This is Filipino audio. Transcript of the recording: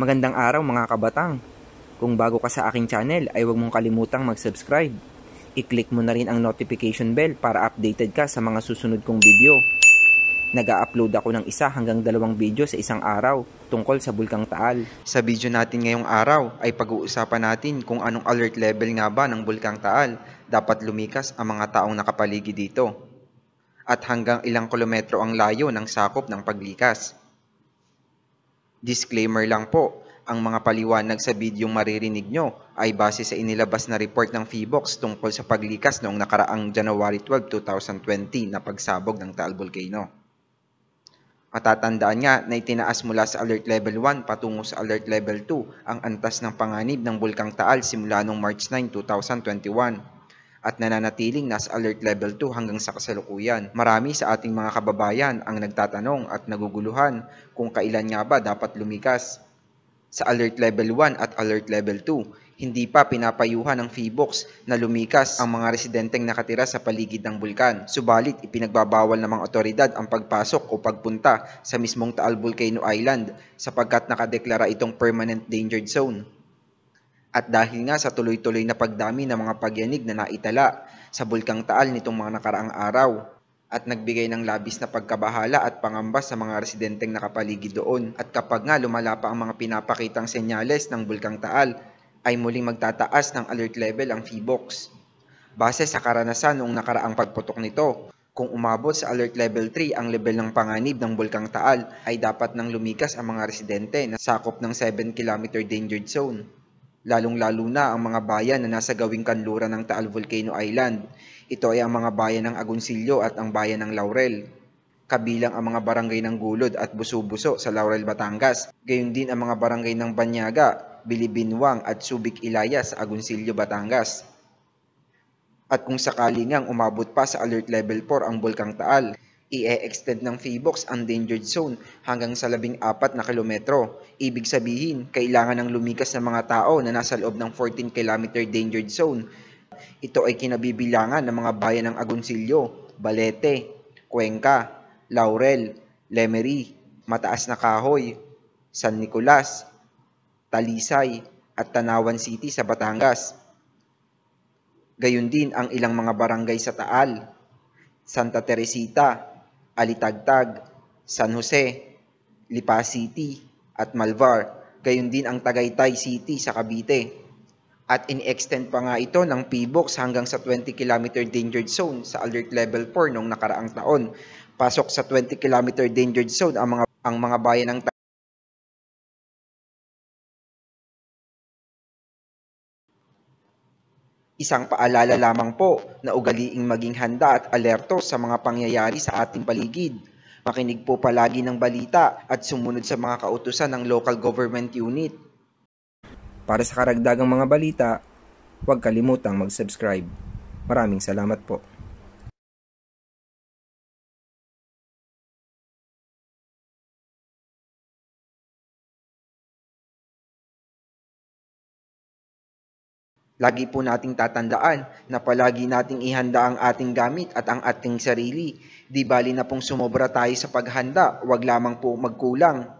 Magandang araw mga kabatang. Kung bago ka sa aking channel ay huwag mong kalimutang mag-subscribe. I-click mo na rin ang notification bell para updated ka sa mga susunod kong video. Nag-upload ako ng isa hanggang dalawang video sa isang araw tungkol sa Bulkang Taal. Sa video natin ngayong araw ay pag-uusapan natin kung anong alert level nga ba ng Bulkang Taal dapat lumikas ang mga taong nakapaligid dito. At hanggang ilang kilometro ang layo ng sakop ng paglikas. Disclaimer lang po, ang mga paliwanag sa bidyong maririnig nyo ay base sa inilabas na report ng PHIVOX tungkol sa paglikas noong nakaraang January 12, 2020 na pagsabog ng Taal Volcano. Matatandaan nga na itinaas mula sa Alert Level 1 patungo sa Alert Level 2 ang antas ng panganib ng Bulkang Taal simula noong March 9, 2021 at nananatiling nasa alert level 2 hanggang sa kasalukuyan. Marami sa ating mga kababayan ang nagtatanong at naguguluhan kung kailan nga ba dapat lumikas. Sa alert level 1 at alert level 2, hindi pa pinapayuhan ng FIBOX na lumikas ang mga residenteng nakatira sa paligid ng bulkan. Subalit, ipinagbabawal ng mga otoridad ang pagpasok o pagpunta sa mismong Taal Volcano Island sapagkat nakadeklara itong permanent danger zone. At dahil nga sa tuloy-tuloy na pagdami ng mga pagyanig na naitala sa bulkang Taal nitong mga nakaraang araw at nagbigay ng labis na pagkabahala at pangamba sa mga residenteng nakapaligid doon. At kapag nga lumala pa ang mga pinapakitang senyales ng bulkang Taal, ay muling magtataas ng alert level ang Feebox. Base sa karanasan noong nakaraang pagputok nito, kung umabot sa alert level 3 ang level ng panganib ng Bulkang Taal ay dapat nang lumikas ang mga residente na sakop ng 7 km danger zone lalong-lalo na ang mga bayan na nasa gawing kanluran ng Taal Volcano Island. Ito ay ang mga bayan ng Agoncillo at ang bayan ng Laurel. Kabilang ang mga barangay ng Gulod at Busubuso sa Laurel, Batangas, gayon din ang mga barangay ng Banyaga, Bilibinwang at Subic Ilaya sa Agoncillo, Batangas. At kung sakali ngang umabot pa sa alert level 4 ang Bulkang Taal, i-extend ng Feebox Endangered Zone hanggang sa labing apat na kilometro. Ibig sabihin, kailangan ng lumikas ng mga tao na nasa loob ng 14 kilometer Endangered Zone. Ito ay kinabibilangan ng mga bayan ng Agoncillo, Balete, Cuenca, Laurel, Lemery, Mataas na Kahoy, San Nicolas, Talisay, at Tanawan City sa Batangas. Gayun din ang ilang mga barangay sa Taal, Santa Teresita, Alitagtag, San Jose, Lipa City, at Malvar. Gayon din ang Tagaytay City sa Cavite. At in-extend pa nga ito ng PBOX hanggang sa 20 km danger zone sa alert level 4 noong nakaraang taon. Pasok sa 20 km danger zone ang mga ang mga bayan ng Isang paalala lamang po na ugaliing maging handa at alerto sa mga pangyayari sa ating paligid. Makinig po palagi ng balita at sumunod sa mga kautusan ng local government unit. Para sa karagdagang mga balita, huwag kalimutang mag-subscribe. Maraming salamat po. Lagi po nating tatandaan na palagi nating ihanda ang ating gamit at ang ating sarili. Di bali na pong sumobra tayo sa paghanda, wag lamang po magkulang.